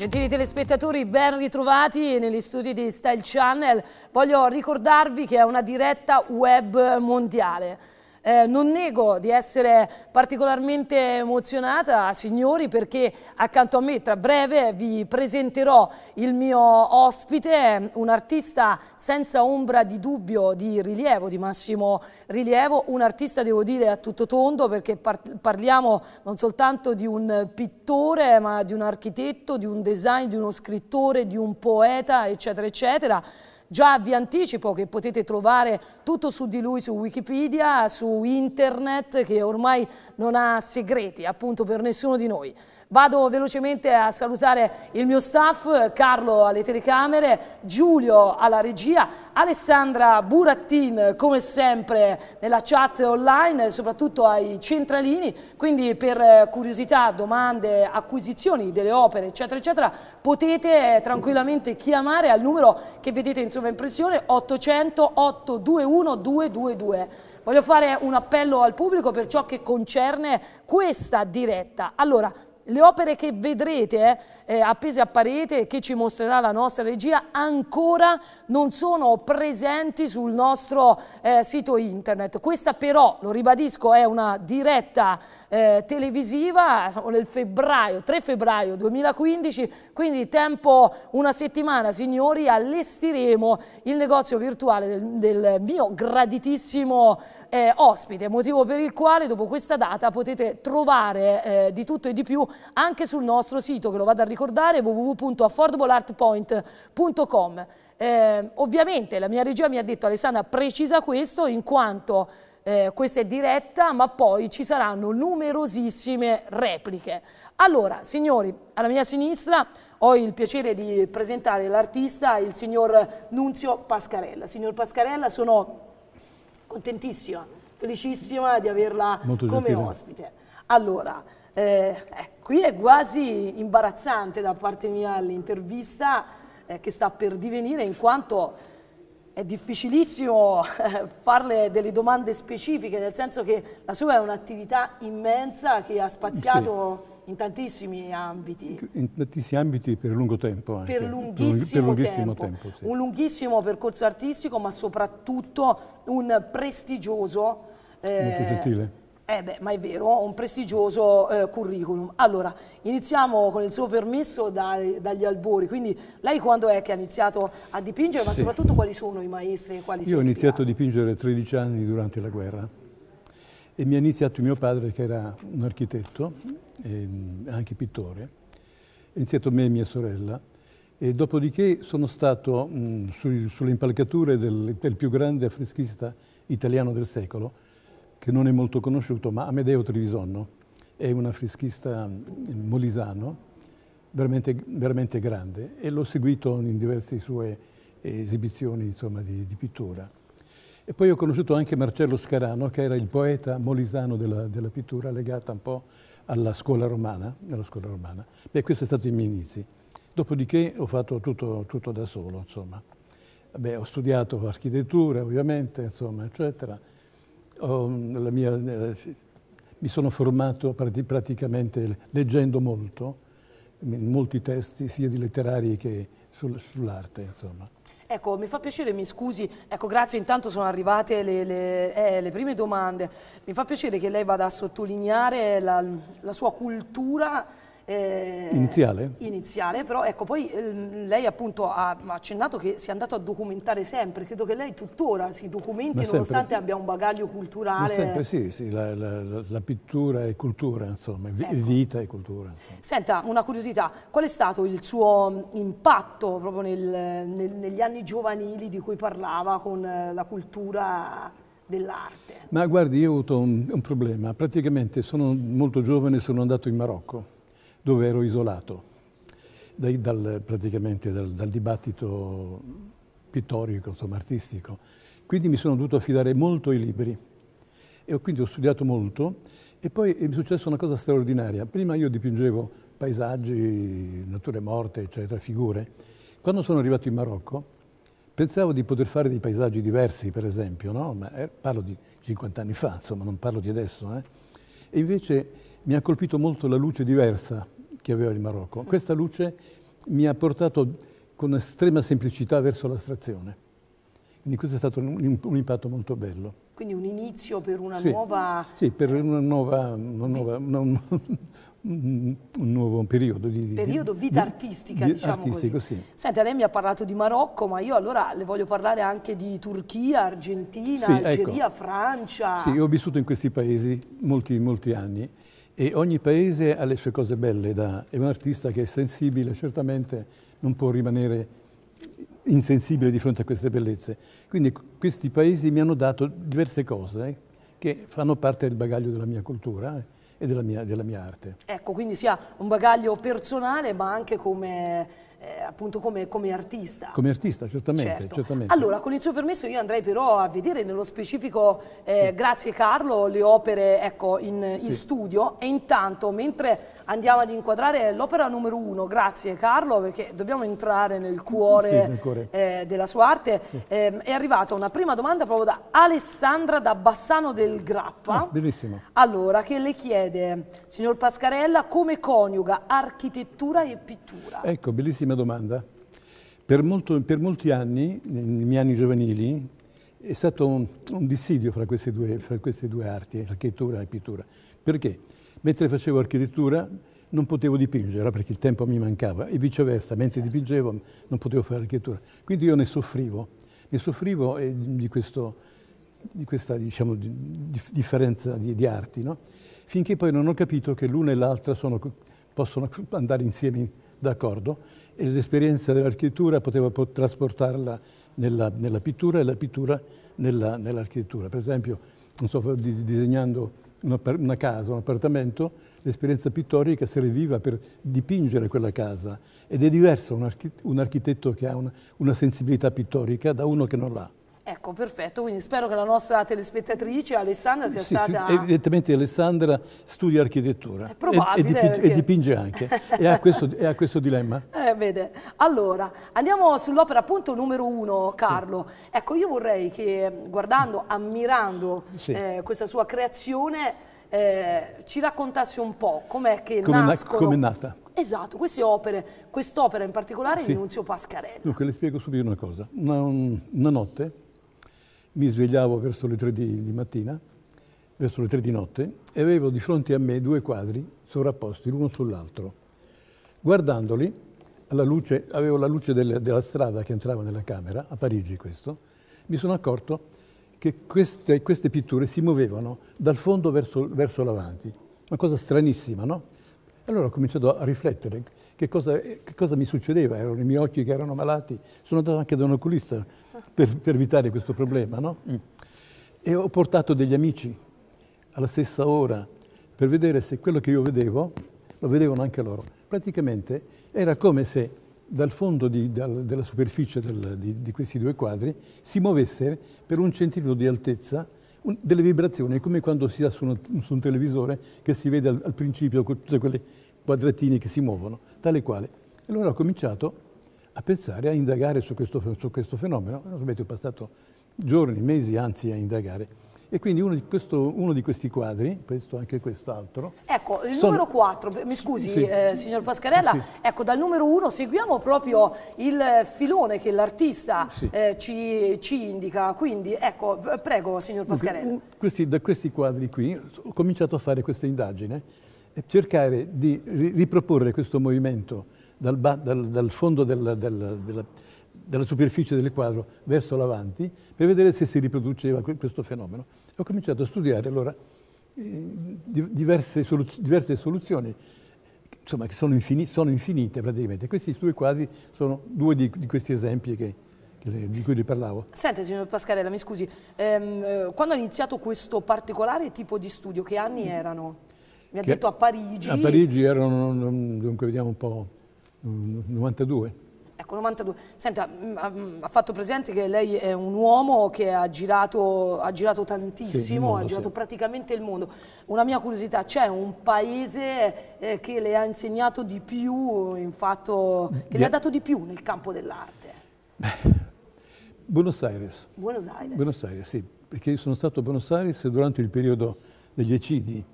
Gentili telespettatori, ben ritrovati negli studi di Style Channel. Voglio ricordarvi che è una diretta web mondiale. Eh, non nego di essere particolarmente emozionata, signori, perché accanto a me tra breve vi presenterò il mio ospite, un artista senza ombra di dubbio, di rilievo, di massimo rilievo, un artista devo dire a tutto tondo perché par parliamo non soltanto di un pittore ma di un architetto, di un design, di uno scrittore, di un poeta, eccetera, eccetera Già vi anticipo che potete trovare tutto su di lui su Wikipedia, su internet, che ormai non ha segreti appunto per nessuno di noi. Vado velocemente a salutare il mio staff, Carlo alle telecamere, Giulio alla regia, Alessandra Burattin come sempre nella chat online, soprattutto ai centralini, quindi per eh, curiosità, domande, acquisizioni delle opere eccetera eccetera potete eh, tranquillamente chiamare al numero che vedete in pressione 800 821 222. Voglio fare un appello al pubblico per ciò che concerne questa diretta. Allora, le opere che vedrete eh, eh, appese a parete che ci mostrerà la nostra regia ancora non sono presenti sul nostro eh, sito internet. Questa però, lo ribadisco, è una diretta eh, televisiva nel febbraio, 3 febbraio 2015, quindi tempo una settimana signori allestiremo il negozio virtuale del, del mio graditissimo eh, ospite, motivo per il quale dopo questa data potete trovare eh, di tutto e di più anche sul nostro sito che lo vado a ricordare ricordare www.affordableartpoint.com. Eh, ovviamente la mia regia mi ha detto Alessandra precisa questo in quanto eh, questa è diretta ma poi ci saranno numerosissime repliche. Allora signori, alla mia sinistra ho il piacere di presentare l'artista, il signor Nunzio Pascarella. Signor Pascarella, sono contentissima, felicissima di averla Molto come gentile. ospite. Allora, eh, eh Qui è quasi imbarazzante da parte mia l'intervista eh, che sta per divenire in quanto è difficilissimo eh, farle delle domande specifiche, nel senso che la sua è un'attività immensa che ha spaziato... Sì in tantissimi ambiti. In tantissimi ambiti per lungo tempo. Anche. Per lunghissimo, per lunghissimo tempo. tempo sì. Un lunghissimo percorso artistico, ma soprattutto un prestigioso... Eh, Molto gentile eh beh, ma è vero, ho un prestigioso eh, curriculum. Allora, iniziamo con il suo permesso dai, dagli albori. Quindi lei quando è che ha iniziato a dipingere, ma sì. soprattutto quali sono i maestri? Quali Io ho iniziato a dipingere a 13 anni durante la guerra e mi ha iniziato mio padre che era un architetto, e ehm, anche pittore. Ha iniziato me e mia sorella. E dopodiché sono stato mh, mm, su, sulle impalcature del, del più grande affreschista italiano del secolo, che non è molto conosciuto, ma Amedeo Trivisonno è un afrischista mm, molisano veramente, veramente grande e l'ho seguito in diverse sue esibizioni insomma, di, di, pittura. E poi ho conosciuto anche Marcello Scarano, che era il poeta molisano della, della pittura, legata un po' alla scuola romana. Alla scuola romana. Beh, questo è stato i miei inizi. Dopodiché ho fatto tutto, tutto da solo, insomma. Beh, ho studiato architettura, ovviamente, insomma, eccetera ho, mia, eh, mi sono formato praticamente leggendo molto, molti testi sia di letterari che sul, sull'arte, insomma. Ecco, mi fa piacere, mi scusi, ecco, grazie, intanto sono arrivate le, le, eh, le, prime domande. Mi fa piacere che lei vada a sottolineare la, la sua cultura eh, iniziale. iniziale. però ecco, poi ehm, lei appunto ha accennato che si è andato a documentare sempre, credo che lei tuttora si documenti sempre, nonostante abbia un bagaglio culturale. sempre sì, sì la, la, la, pittura è cultura, insomma, ecco. vita e cultura. Insomma. Senta, una curiosità, qual è stato il suo mm, impatto proprio nel, nel, negli anni giovanili di cui parlava con eh, la cultura? dell'arte. Ma guardi, io ho avuto un, un problema, praticamente sono molto giovane, e sono andato in Marocco dove ero isolato dai, dal, praticamente dal, dal dibattito pittorico, insomma, artistico. Quindi mi sono dovuto affidare molto ai libri e quindi ho studiato molto e poi mi è successa una cosa straordinaria. Prima io dipingevo paesaggi, nature morte, eccetera, figure. Quando sono arrivato in Marocco pensavo di poter fare dei paesaggi diversi, per esempio, no? Ma, eh, parlo di 50 anni fa, insomma, non parlo di adesso. Eh? E invece mi ha colpito molto la luce diversa che aveva il Marocco. Questa luce mi ha portato con estrema semplicità verso l'astrazione. Quindi questo è stato un, un, impatto molto bello. Quindi un inizio per una sì, nuova... Sì, per una nuova, una nuova, una, un, un nuovo periodo di... Periodo vita di, artistica, di, diciamo artistico, così. Sì. Senti, lei mi ha parlato di Marocco, ma io allora le voglio parlare anche di Turchia, Argentina, sì, ecco. Algeria, ecco. Francia... Sì, ho vissuto in questi paesi molti, molti anni e ogni paese ha le sue cose belle da, è un artista che è sensibile, certamente non può rimanere insensibile di fronte a queste bellezze. Quindi questi paesi mi hanno dato diverse cose che fanno parte del bagaglio della mia cultura eh, e della mia, della mia arte. Ecco, quindi sia un bagaglio personale ma anche come eh, appunto come, come, artista. Come artista, certamente, certo. certamente, Allora, con il suo permesso io andrei però a vedere nello specifico, eh, sì. grazie Carlo, le opere ecco, in, in studio e intanto mentre andiamo ad inquadrare l'opera numero uno, grazie Carlo perché dobbiamo entrare nel cuore, sì, nel cuore. Eh, della sua arte. Sì. Eh, è arrivata una prima domanda proprio da Alessandra da Bassano del Grappa. Ah, bellissima. Allora, che le chiede, signor Pascarella, come coniuga architettura e pittura? Ecco, bellissima domanda. Per, molto, per molti anni, nei miei anni giovanili, è stato un, un dissidio fra queste, due, fra queste due arti, architettura e pittura. Perché? Mentre facevo architettura non potevo dipingere perché il tempo mi mancava e viceversa, mentre dipingevo non potevo fare architettura. Quindi io ne soffrivo, ne soffrivo eh, di, questo, di questa diciamo, differenza di, di arti, no? finché poi non ho capito che l'una e l'altra possono andare insieme d'accordo e l'esperienza dell'architettura poteva trasportarla nella, nella, pittura e la pittura nell'architettura. Nell per esempio, non so, disegnando una, casa, un appartamento, l'esperienza pittorica serviva per dipingere quella casa ed è diverso un, architetto che ha una, sensibilità pittorica da uno che non l'ha. Ecco, perfetto, quindi spero che la nostra telespettatrice Alessandra sia sì, stata... Sì, evidentemente Alessandra studia architettura è probabile, e, e, dipinge, perché... e dipinge anche, e ha questo, e ha questo dilemma. Eh, vede. Allora, andiamo sull'opera appunto numero uno, Carlo. Sì. Ecco, io vorrei che guardando, ammirando sì. eh, questa sua creazione, eh, ci raccontasse un po' com'è che come nascono... Come è nata. Esatto, queste opere, quest'opera in particolare sì. di Nunzio Pascarello. Dunque, le spiego subito una cosa. una, una notte mi svegliavo verso le 3 di, di mattina, verso le 3 di notte, e avevo di fronte a me due quadri sovrapposti l'uno sull'altro. Guardandoli, alla luce, avevo la luce del, della strada che entrava nella camera, a Parigi questo, mi sono accorto che queste, queste pitture si muovevano dal fondo verso, verso l'avanti. Una cosa stranissima, no? Allora ho cominciato a riflettere che cosa, che cosa mi succedeva, erano i miei occhi che erano malati, sono andato anche da un oculista per, per evitare questo problema, no? Mm. E ho portato degli amici alla stessa ora per vedere se quello che io vedevo lo vedevano anche loro. Praticamente era come se dal fondo di, dal, della superficie del, di, di, questi due quadri si muovesse per un centimetro di altezza un, delle vibrazioni, come quando si ha su, su un televisore che si vede al, al principio tutte quelle quadratini che si muovono, tale e quale. E allora ho cominciato a pensare, a indagare su questo, su questo fenomeno. Ovviamente ho passato giorni, mesi, anzi, a indagare. E quindi uno di, questo, uno di questi quadri, questo, anche quest'altro... Ecco, il sono... numero 4, mi scusi sì. eh, signor Pascarella, sì. ecco dal numero 1 seguiamo proprio il filone che l'artista sì. eh, ci, ci, indica, quindi ecco, prego signor Pascarella. Dunque, questi, da questi quadri qui ho cominciato a fare questa indagine e cercare di riproporre questo movimento dal, dal, dal fondo della, della, della, della, superficie del quadro verso l'avanti per vedere se si riproduceva questo fenomeno. E ho cominciato a studiare allora eh, diverse, soluz diverse soluzioni insomma, che sono, infini sono, infinite praticamente. Questi due quadri sono due di, di questi esempi che, di cui vi parlavo. Senti signor Pascarella, mi scusi, ehm, eh, quando ha iniziato questo particolare tipo di studio, che anni erano? mi ha detto a Parigi. A Parigi erano, dunque vediamo un po', 92. Mm, ecco, 92. Senta, mm, mm, ha fatto presente che lei è un uomo che ha girato, ha girato tantissimo, sì, mondo, ha girato sì. praticamente il mondo. Una mia curiosità, c'è un paese eh, che le ha insegnato di più, fatto, che di... le ha dato di più nel campo dell'arte? Buenos Aires. Buenos Aires. Buenos Aires, sì, perché io sono stato a Buenos Aires durante il periodo degli ecidi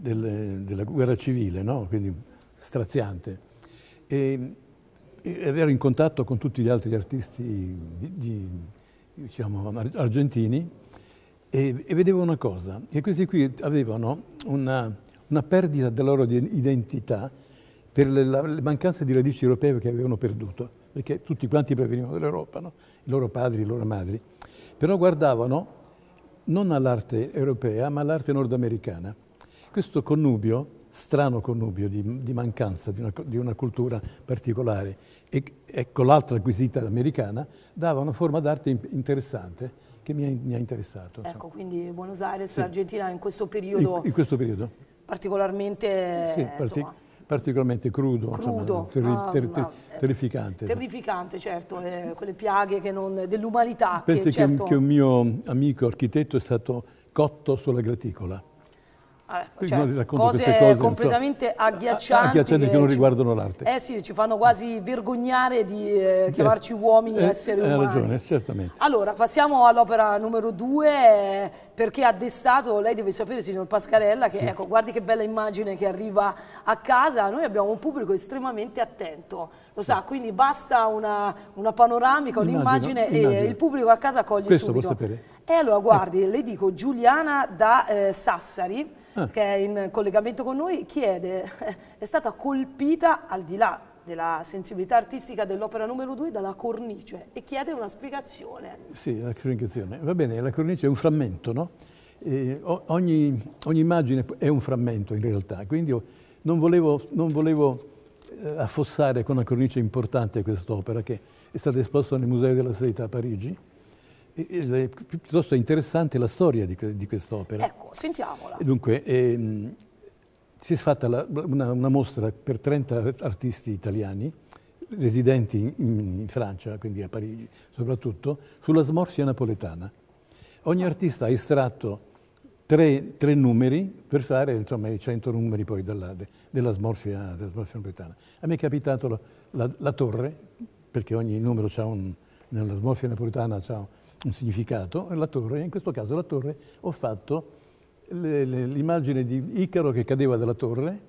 del, della guerra civile, no? quindi straziante. E, ed ero in contatto con tutti gli altri artisti di, di, diciamo, argentini e, e, vedevo una cosa, che questi qui avevano una, una perdita della loro identità per le, la, le, mancanze di radici europee che avevano perduto, perché tutti quanti provenivano dall'Europa, no? i loro padri, le loro madri, però guardavano non all'arte europea ma all'arte nordamericana questo connubio, strano connubio di, di mancanza di una, di una, cultura particolare e, e con l'altra acquisita americana, dava una forma d'arte interessante che mi ha, mi ha interessato. Ecco, quindi Buenos Aires, sì. l'Argentina in questo periodo... In, in questo periodo. Particolarmente... Sì, partic particolarmente crudo, crudo insomma, ah, terri ah, ter eh, terrificante. Terrificante, certo, eh, quelle piaghe dell'umanità. Penso che, certo... che, un mio amico architetto è stato cotto sulla graticola. Vabbè, ah, cioè, cose, cose, completamente so, ah, agghiaccianti, agghiaccianti che, che, non riguardano l'arte. Eh sì, ci fanno quasi vergognare di eh, chiamarci yes. uomini, eh, esseri umani. Hai ragione, certamente. Allora, passiamo all'opera numero due, perché ha destato, lei deve sapere, signor Pascarella, che sì. ecco, guardi che bella immagine che arriva a casa, noi abbiamo un pubblico estremamente attento, lo sa, quindi basta una, una panoramica, un'immagine e il pubblico a casa accoglie Questo subito. Questo può sapere. E allora guardi, le dico Giuliana da eh, Sassari, ah. che è in collegamento con noi, chiede, è stata colpita al di là della sensibilità artistica dell'opera numero 2 dalla cornice e chiede una spiegazione. Sì, la spiegazione. Va bene, la cornice è un frammento, no? Eh, ogni, ogni, immagine è un frammento in realtà, quindi non volevo, non volevo eh, affossare con una cornice importante quest'opera che è stata esposta nel Museo della Seta a Parigi è piuttosto interessante la storia di, di quest'opera. Ecco, sentiamola. Dunque, ehm, si è fatta la, una, una, mostra per 30 artisti italiani, residenti in, in, Francia, quindi a Parigi soprattutto, sulla smorfia napoletana. Ogni ah. artista ha estratto tre, tre numeri per fare insomma, i 100 numeri poi della, della, smorfia, della smorfia napoletana. A me è capitato la, la, la torre, perché ogni numero ha un, nella smorfia napoletana ha un significato, la torre, in questo caso la torre ho fatto l'immagine di Icaro che cadeva dalla torre,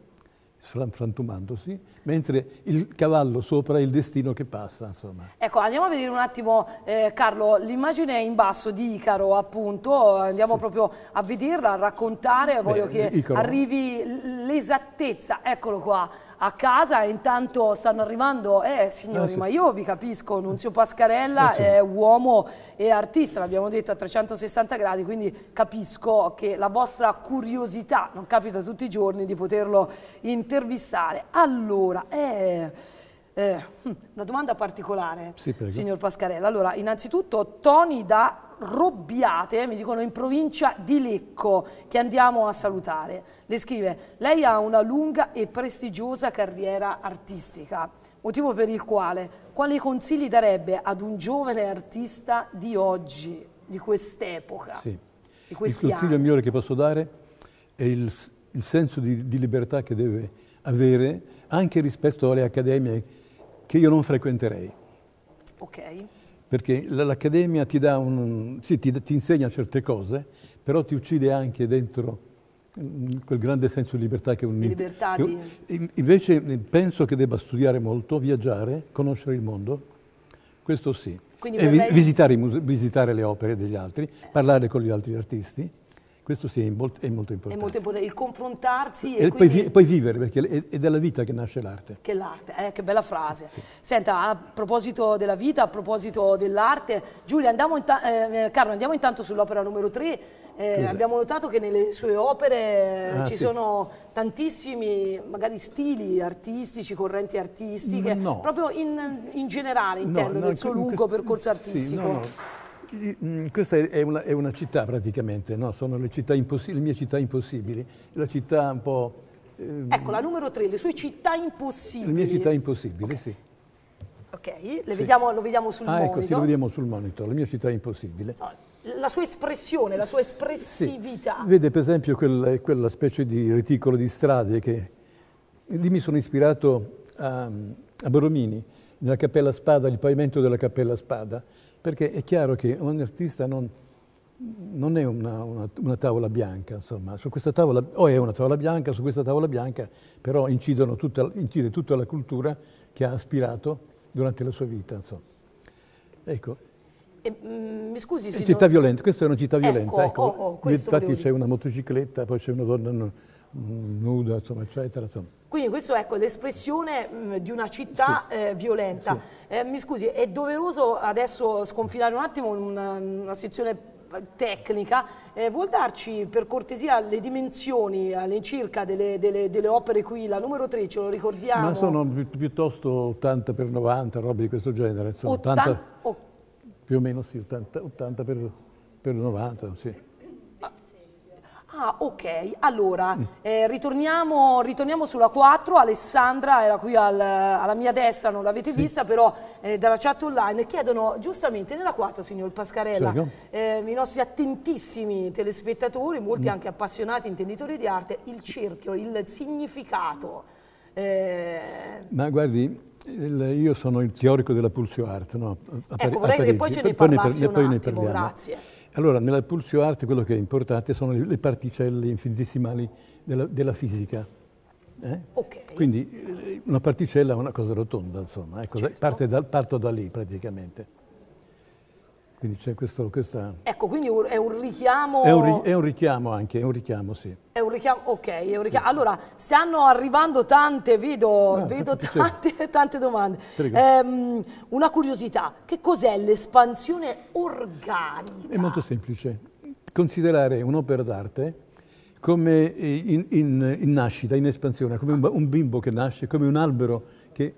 frantumandosi, mentre il cavallo sopra è il destino che passa. Insomma. Ecco, andiamo a vedere un attimo, eh, Carlo, l'immagine in basso di Icaro, appunto, andiamo sì. proprio a vederla, a raccontare, voglio Beh, che Icaro. arrivi l'esattezza, eccolo qua, a casa e intanto stanno arrivando, eh signori, eh, ma io vi capisco, Nunzio Pascarella eh, è uomo e artista, l'abbiamo detto a 360 gradi, quindi capisco che la vostra curiosità, non capita tutti i giorni di poterlo intervistare. Allora, eh... Eh, hm, una domanda particolare, sì, signor Pascarella. Allora, innanzitutto Tony da Robbiate, mi dicono in provincia di Lecco, che andiamo a salutare. Le scrive, lei ha una lunga e prestigiosa carriera artistica, motivo per il quale quali consigli darebbe ad un giovane artista di oggi, di quest'epoca? Sì. Di il consiglio anni? migliore che posso dare è il, il senso di, di libertà che deve avere anche rispetto alle accademie che io non frequenterei. Ok. Perché l'accademia ti, un, sì, ti, ti insegna certe cose, però ti uccide anche dentro mm, quel grande senso di libertà che è un libertà che, di... invece mm, penso che debba studiare molto, viaggiare, conoscere il mondo. Questo sì. e vi, lei... visitare, visitare le opere degli altri, eh. parlare con gli altri artisti. Questo sì, è molto, è molto importante. È molto importante, il confrontarsi e, e quindi... poi, poi, vivere, perché è, è, dalla vita che nasce l'arte. Che l'arte, eh, che bella frase. Sì, sì. Senta, a proposito della vita, a proposito dell'arte, Giulia, andiamo eh, eh, Carlo, andiamo intanto sull'opera numero 3. Eh, abbiamo notato che nelle sue opere ah, ci sì. sono tantissimi, magari stili artistici, correnti artistiche, no. proprio in, in generale intendo, no, nel suo lungo percorso artistico. Sì, questa è una, è una città praticamente, no? sono le, città le mie città impossibili, la città un po'... Ehm... Ecco, la numero 3, le sue città impossibili. Le mie città impossibili, okay. sì. Ok, sì. vediamo, lo vediamo sul ah, monitor. Ah, ecco, sì, lo vediamo sul monitor, la mia città impossibile. Ah, la sua espressione, la sua espressività. Sì. Vede per esempio quel, quella specie di reticolo di strade che... Lì mi sono ispirato a, a Boromini, nella Cappella Spada, il pavimento della Cappella Spada perché è chiaro che un artista non, non è una, una, una, tavola bianca, insomma, su questa tavola, o è una tavola bianca, su questa tavola bianca, però tutta, incide tutta la cultura che ha aspirato durante la sua vita, insomma. Ecco. E, mm, mi scusi, signor... Città violenta, questa è una città violenta, ecco, ecco. oh, oh, infatti c'è una motocicletta, poi c'è una donna... No, Mm, nuda, insomma, eccetera. Insomma. Quindi questa è ecco, l'espressione mm, di una città sì. eh, violenta. Sì. Eh, mi scusi, è doveroso adesso sconfinare un attimo una, una sezione tecnica, eh, vuol darci per cortesia le dimensioni all'incirca delle, delle, delle, opere qui, la numero 3 ce lo ricordiamo? Ma sono pi piuttosto 80 x 90, robe di questo genere, insomma, 80, 80 oh. più o meno sì, 80, 80 per, per 90, sì. Ah, ok, allora mm. eh, ritorniamo, ritorniamo, sulla 4. Alessandra era qui al, alla mia destra, non l'avete sì. vista, però eh, dalla chat online chiedono giustamente nella 4, signor Pascarella, eh, i nostri attentissimi telespettatori, molti mm. anche appassionati intenditori di arte, il cerchio, il significato. Eh, Ma guardi, il, io sono il teorico della pulsio art, no? A, ecco, vorrei che poi ce ne parlassi poi ne, poi ne parliamo. grazie. Allora, nella pulsio art quello che è importante sono le, particelle infinitesimali della, della fisica. Eh? Okay. Quindi eh, una particella è una cosa rotonda, insomma, ecco, certo. da, parto da lì praticamente. Quindi c'è questo, questa... Ecco, quindi è un richiamo... È un, ri, è un, richiamo anche, è un richiamo, sì. È un richiamo, ok, è un richiamo. Sì. Allora, stanno arrivando tante, vedo, ah, vedo tante, tante, domande. Ehm, una curiosità, che cos'è l'espansione organica? È molto semplice. Considerare un'opera d'arte come eh, in, in, in, nascita, in espansione, come un, un bimbo che nasce, come un albero che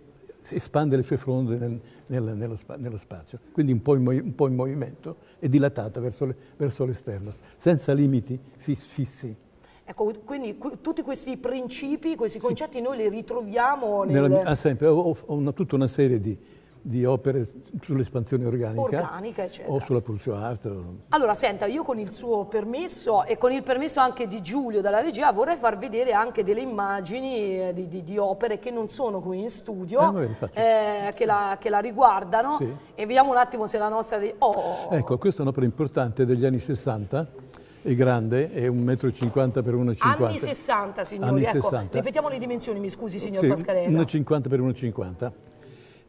espande le sue fronde nel, nel, nello, nello, spazio, quindi un po, in, un po in movimento e dilatata verso, le, l'esterno, senza limiti fiss, fissi. Ecco, quindi tutti questi principi, questi concetti sì. noi li ritroviamo nel... Nella, ah, sempre, ho, ho una, tutta una serie di, di opere sull'espansione organica, organica o sulla produzione art. Allora senta, io con il suo permesso e con il permesso anche di Giulio dalla regia vorrei far vedere anche delle immagini eh, di, di, di opere che non sono qui in studio, eh, eh, che, la, che, la, riguardano sì. e vediamo un attimo se la nostra... Oh, oh, oh. Ecco, questa è un'opera importante degli anni 60 è grande, è 1,50 m per 1,50 m. Anni 60, signori, Anni ecco, 60. ripetiamo le dimensioni, mi scusi signor sì, Pascarella. 1,50 per 1,50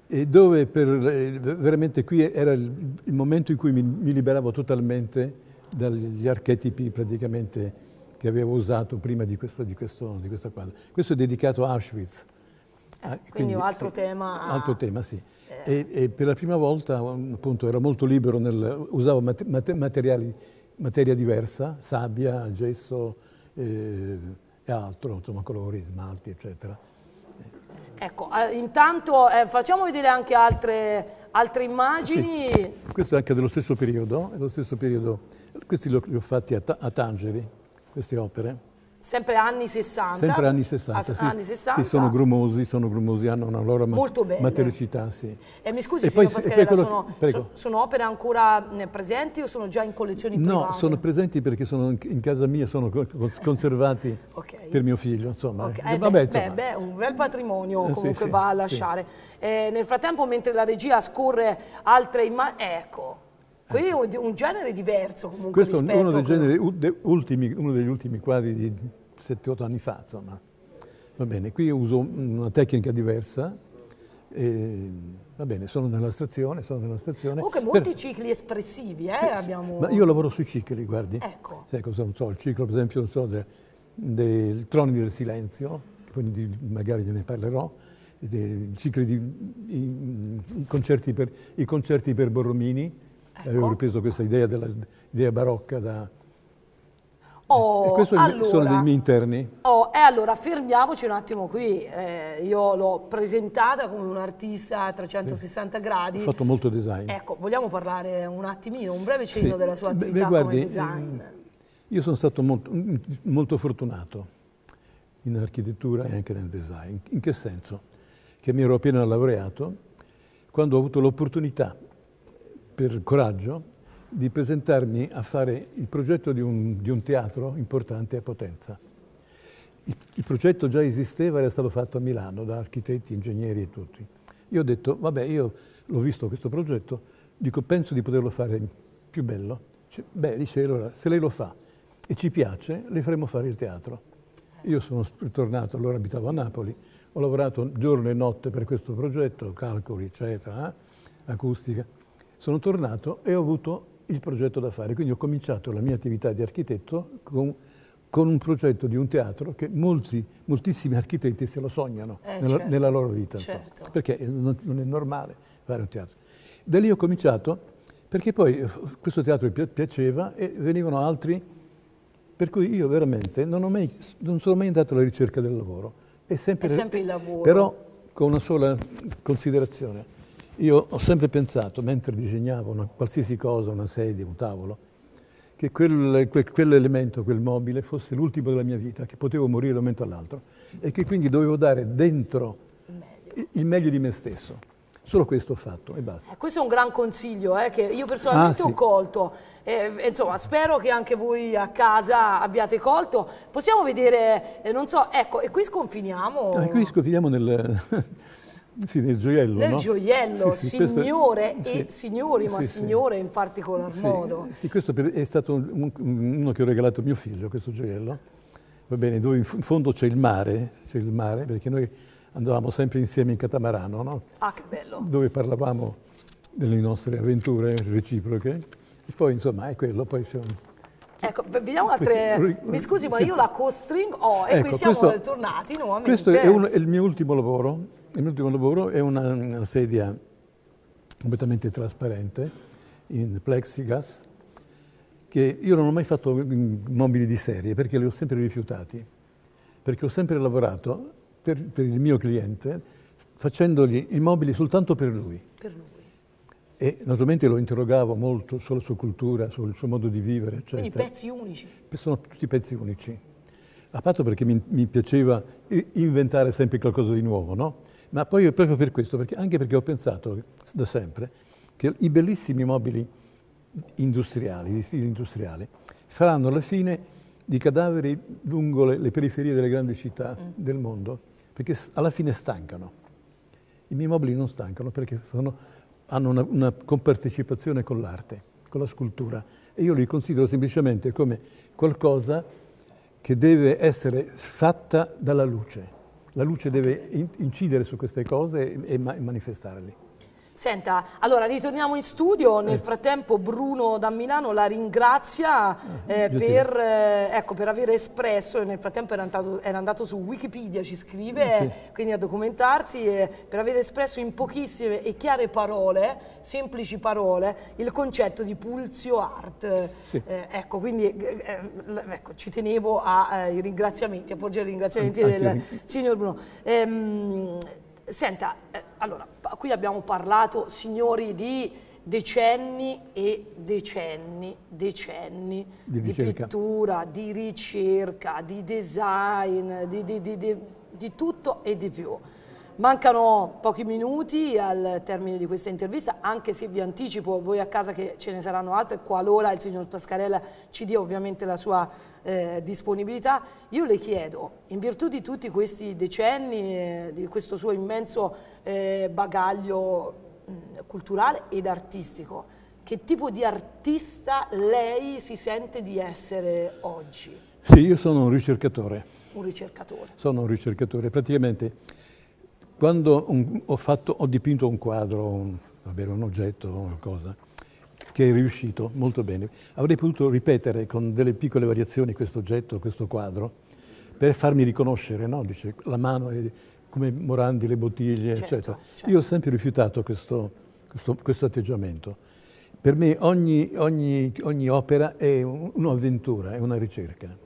e dove per, eh, veramente qui era il, momento in cui mi, mi, liberavo totalmente dagli archetipi praticamente che avevo usato prima di questo, di questo, di questo quadro. Questo è dedicato a Auschwitz. Eh, quindi, quindi un altro sì, tema. Altro tema, sì. Eh. E, e, per la prima volta appunto ero molto libero, nel, usavo mat, materiali, materia diversa, sabbia, gesso eh, e altro, insomma colori, smalti, eccetera. Ecco, eh, intanto eh, facciamo vedere anche altre, altre immagini. Sì. Questo è anche dello stesso periodo, dello stesso periodo. questi li ho, li ho fatti a, a Tangeri, queste opere. Sempre anni 60. Sempre anni 60, As sì. Anni 60. Sì, sono grumosi, sono grumosi, hanno una loro matericità, sì. E mi scusi, e signor Pascarella, quello... sono, so, sono, opere ancora presenti o sono già in collezioni private? No, sono presenti perché sono in, casa mia, sono conservati okay. per mio figlio, insomma. Okay. Eh, Vabbè, insomma. Beh, un bel patrimonio eh, comunque sì, va a lasciare. Sì. Eh, nel frattempo, mentre la regia scorre altre immagini, eh, ecco, quindi è un genere diverso comunque. Questo è uno, uno degli ultimi quadri di 7-8 anni fa, insomma. Va bene, qui uso una tecnica diversa. E, va bene, sono nella stazione, sono nella stazione. Comunque molti per... cicli espressivi, eh? Sì, abbiamo... Ma io lavoro sui cicli, guardi. Ecco. Sì, ecco, so, il ciclo, per esempio, so, del, del Troni del Silenzio, quindi magari ne parlerò, dei cicli di, i, concerti per, i concerti per Borromini, Ecco. Avevo ripreso questa idea, della, barocca da... Oh, e questi allora, sono dei miei interni. Oh, e allora fermiamoci un attimo qui. Eh, io l'ho presentata come un'artista a 360 sì. gradi. Ho fatto molto design. Ecco, vogliamo parlare un attimino, un breve cenno sì. della sua attività Beh, guardi, design? Eh, io sono stato molto, mm, mm, molto fortunato in architettura e anche nel design. In che senso? Che mi ero appena laureato quando ho avuto l'opportunità per coraggio di presentarmi a fare il progetto di un, di un teatro importante a Potenza. Il, il, progetto già esisteva, era stato fatto a Milano da architetti, ingegneri e tutti. Io ho detto, vabbè, io l'ho visto questo progetto, dico, penso di poterlo fare più bello. Cioè, beh, dice, allora, se lei lo fa e ci piace, le faremo fare il teatro. Io sono ritornato, allora abitavo a Napoli, ho lavorato giorno e notte per questo progetto, calcoli, eccetera, eh? acustica. Sono tornato e ho avuto il progetto da fare, quindi ho cominciato la mia attività di architetto con, con un progetto di un teatro che molti, moltissimi architetti se lo sognano eh, nella, certo. nella, loro vita, certo. perché non, non è normale fare un teatro. Da lì ho cominciato perché poi eh, questo teatro mi piaceva e venivano altri, per cui io veramente non, mai, non sono mai andato alla ricerca del lavoro. È sempre, è sempre il lavoro. Però con una sola considerazione io ho sempre pensato, mentre disegnavo una qualsiasi cosa, una sedia, un tavolo, che quel, quel, quell'elemento, quel mobile, fosse l'ultimo della mia vita, che potevo morire da un momento all'altro e che quindi dovevo dare dentro il meglio di me stesso. Solo questo ho fatto e basta. Eh, questo è un gran consiglio eh, che io personalmente ah, sì. ho colto. Eh, eh, insomma, spero che anche voi a casa abbiate colto. Possiamo vedere, eh, non so, ecco, e qui sconfiniamo. Ah, qui sconfiniamo nel... Sì, nel gioiello. Nel no? gioiello, sì, sì, signore questo, e signori, ma signore in particolar modo. Sì, questo è stato un, uno che ho regalato a mio figlio, questo gioiello. Va bene, dove in fondo c'è il mare, c'è il mare, perché noi andavamo sempre insieme in catamarano, no? Ah, che bello! Dove parlavamo delle nostre avventure reciproche. E poi, insomma, è quello, poi c'è un Ecco, ecco vediamo altre... Mi scusi, ma io la costringo... string e ecco, qui siamo questo, tornati nuovamente. Questo è, un, è, il mio ultimo lavoro. Il mio ultimo lavoro è una, una sedia completamente trasparente in plexigas che io non ho mai fatto mobili di serie perché li ho sempre rifiutati, perché ho sempre lavorato per, per il mio cliente facendogli i mobili soltanto per lui. Per lui. E naturalmente lo interrogavo molto sulla sua cultura, sul suo modo di vivere, eccetera. Quindi pezzi unici? Sono tutti pezzi unici. A patto perché mi, mi piaceva inventare sempre qualcosa di nuovo, no? Ma poi proprio per questo, perché, anche perché ho pensato da sempre che i bellissimi mobili industriali, di stile industriale, saranno alla fine di cadaveri lungo le, le periferie delle grandi città mm. del mondo, perché alla fine stancano. I miei mobili non stancano perché sono hanno una, una compartecipazione con l'arte, con la scultura e io li considero semplicemente come qualcosa che deve essere fatta dalla luce. La luce deve incidere su queste cose e manifestarle. Senta, allora ritorniamo in studio, eh. nel frattempo Bruno da Milano la ringrazia eh, eh per, eh, ecco, per, aver espresso, nel frattempo era andato, era andato su Wikipedia, ci scrive, sì. quindi a documentarsi, eh, per aver espresso in pochissime e chiare parole, semplici parole, il concetto di pulzio art. Sì. Eh, ecco, quindi ecco, ci tenevo ai ringraziamenti, a porgere i ringraziamenti An del signor Bruno. Ehm, senta, allora qui abbiamo parlato, signori, di decenni e decenni, decenni di, di pittura, di ricerca, di design, di, di, di tutto e di più. Mancano pochi minuti al termine di questa intervista, anche se vi anticipo voi a casa che ce ne saranno altre, qualora il signor Pascarella ci dia ovviamente la sua eh, disponibilità. Io le chiedo, in virtù di tutti questi decenni, eh, di questo suo immenso eh, bagaglio mh, culturale ed artistico, che tipo di artista lei si sente di essere oggi? Sì, io sono un ricercatore. Un ricercatore. Sono un ricercatore, praticamente quando un, ho, fatto, ho, dipinto un quadro, un, vabbè, un oggetto, qualcosa, che è riuscito molto bene, avrei potuto ripetere con delle piccole variazioni questo oggetto, questo quadro, per farmi riconoscere, no? Dice, la mano è come Morandi, le bottiglie, certo, eccetera. Certo. Io ho sempre rifiutato questo, questo, questo atteggiamento. Per me ogni, ogni, ogni opera è un'avventura, è una ricerca.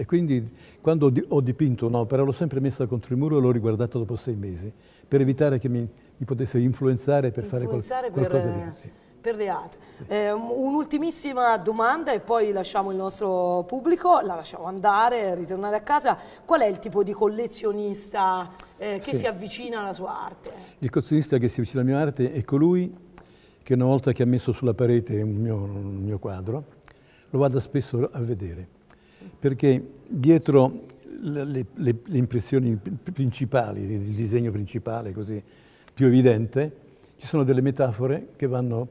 E quindi quando ho dipinto un'opera l'ho sempre messa contro il muro e l'ho riguardata dopo sei mesi, per evitare che mi, mi potesse influenzare per influenzare fare qual, qualcosa per, di così. Per le altre. Sì. Eh, un'ultimissima domanda e poi lasciamo il nostro pubblico, la lasciamo andare, ritornare a casa. Qual è il tipo di collezionista eh, che sì. si avvicina alla sua arte? Il collezionista che si avvicina alla mia arte è colui che una volta che ha messo sulla parete il mio, un mio quadro, lo vada spesso a vedere perché dietro le, le, le impressioni principali, il disegno principale così più evidente, ci sono delle metafore che vanno,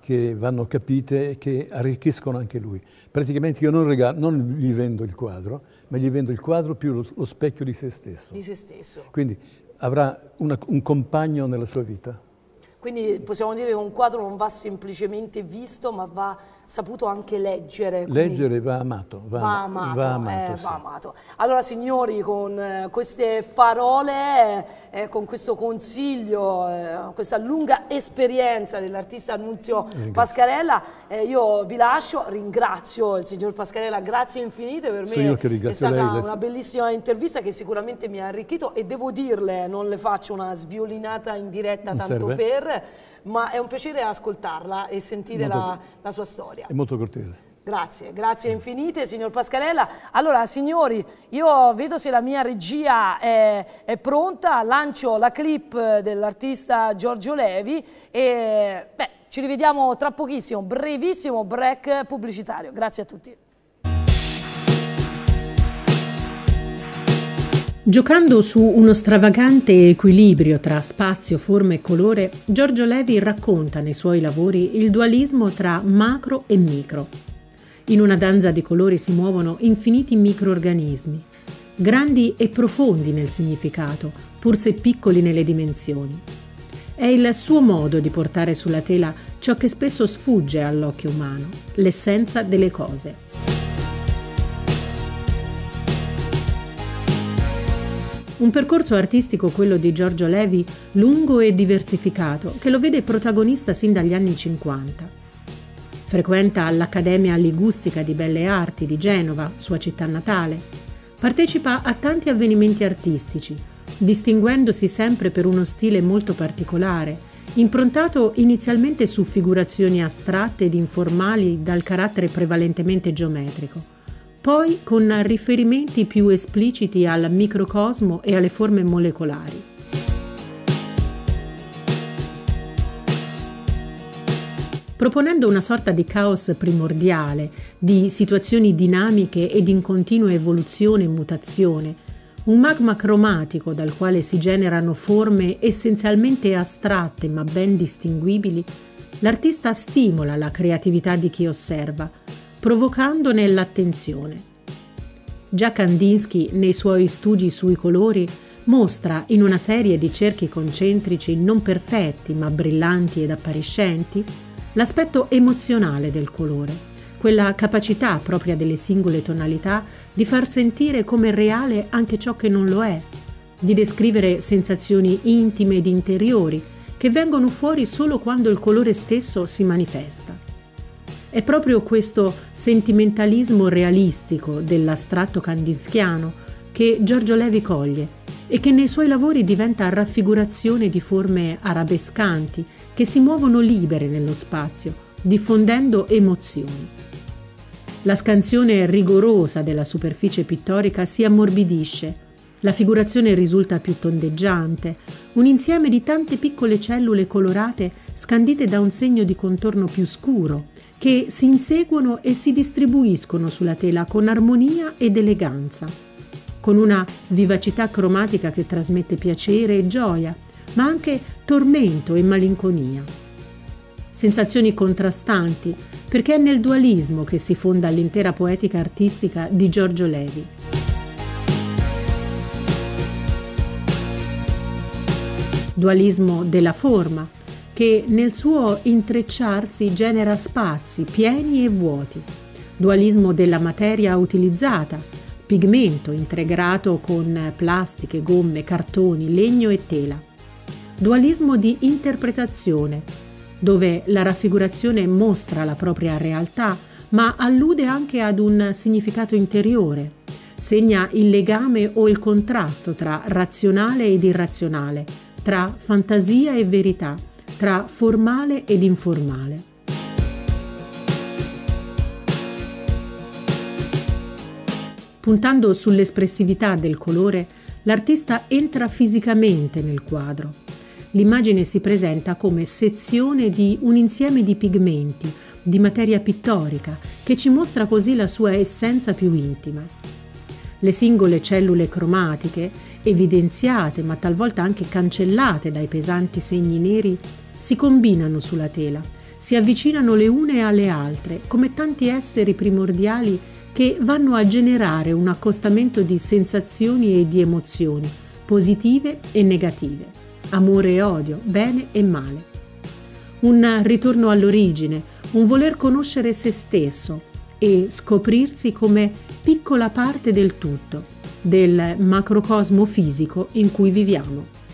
che vanno capite e che arricchiscono anche lui. Praticamente io non, regalo, non, gli vendo il quadro, ma gli vendo il quadro più lo, lo specchio di se stesso. Di se stesso. Quindi avrà una, un compagno nella sua vita. Quindi possiamo dire che un quadro non va semplicemente visto, ma va saputo anche leggere. Leggere va amato va, va amato. va, eh, amato, eh, sì. va amato. Allora signori, con eh, queste parole, eh, con questo consiglio, eh, questa lunga esperienza dell'artista Annunzio ringrazio. Pascarella, eh, io vi lascio, ringrazio il signor Pascarella, grazie infinite per me. io che ringrazio È stata lei, una bellissima intervista che sicuramente mi ha arricchito e devo dirle, non le faccio una sviolinata in diretta tanto serve. per ma è un piacere ascoltarla e sentire la, la sua storia. È molto cortese. Grazie, grazie infinite signor Pascarella. Allora signori, io vedo se la mia regia è, è pronta, lancio la clip dell'artista Giorgio Levi e beh, ci rivediamo tra pochissimo, brevissimo break pubblicitario. Grazie a tutti. Giocando su uno stravagante equilibrio tra spazio, forma e colore, Giorgio Levi racconta nei suoi lavori il dualismo tra macro e micro. In una danza di colori si muovono infiniti microorganismi, grandi e profondi nel significato, pur se piccoli nelle dimensioni. È il suo modo di portare sulla tela ciò che spesso sfugge all'occhio umano, l'essenza delle cose. Un percorso artistico, quello di Giorgio Levi, lungo e diversificato, che lo vede protagonista sin dagli anni 50. Frequenta l'Accademia Ligustica di Belle Arti di Genova, sua città natale. Partecipa a tanti avvenimenti artistici, distinguendosi sempre per uno stile molto particolare, improntato inizialmente su figurazioni astratte ed informali dal carattere prevalentemente geometrico poi con riferimenti più espliciti al microcosmo e alle forme molecolari. proponendo una sorta di caos primordiale, di situazioni dinamiche ed in continua evoluzione e mutazione, un magma cromatico dal quale si generano forme essenzialmente astratte ma ben distinguibili, l'artista stimola la creatività di chi osserva, provocandone l'attenzione. Già Kandinsky, nei suoi studi sui colori, mostra in una serie di cerchi concentrici non perfetti ma brillanti ed appariscenti l'aspetto emozionale del colore, quella capacità propria delle singole tonalità di far sentire come reale anche ciò che non lo è, di descrivere sensazioni intime ed interiori che vengono fuori solo quando il colore stesso si manifesta. È proprio questo sentimentalismo realistico dell'astratto kandinschiano che Giorgio Levi coglie e che nei suoi lavori diventa raffigurazione di forme arabescanti che si muovono libere nello spazio, diffondendo emozioni. La scansione rigorosa della superficie pittorica si ammorbidisce, la figurazione risulta più tondeggiante, un insieme di tante piccole cellule colorate scandite da un segno di contorno più scuro, che si inseguono e si distribuiscono sulla tela con armonia ed eleganza, con una vivacità cromatica che trasmette piacere e gioia, ma anche tormento e malinconia. Sensazioni contrastanti, perché è nel dualismo che si fonda l'intera poetica artistica di Giorgio Levi. Dualismo della forma, che nel suo intrecciarsi genera spazi pieni e vuoti, dualismo della materia utilizzata, pigmento integrato con plastiche, gomme, cartoni, legno e tela, dualismo di interpretazione, dove la raffigurazione mostra la propria realtà, ma allude anche ad un significato interiore, segna il legame o il contrasto tra razionale ed irrazionale, tra fantasia e verità tra formale ed informale. Puntando sull'espressività del colore, l'artista entra fisicamente nel quadro. L'immagine si presenta come sezione di un insieme di pigmenti, di materia pittorica, che ci mostra così la sua essenza più intima. Le singole cellule cromatiche evidenziate ma talvolta anche cancellate dai pesanti segni neri, si combinano sulla tela, si avvicinano le une alle altre, come tanti esseri primordiali che vanno a generare un accostamento di sensazioni e di emozioni, positive e negative, amore e odio, bene e male. Un ritorno all'origine, un voler conoscere se stesso e scoprirsi come piccola parte del tutto del macrocosmo fisico in cui viviamo.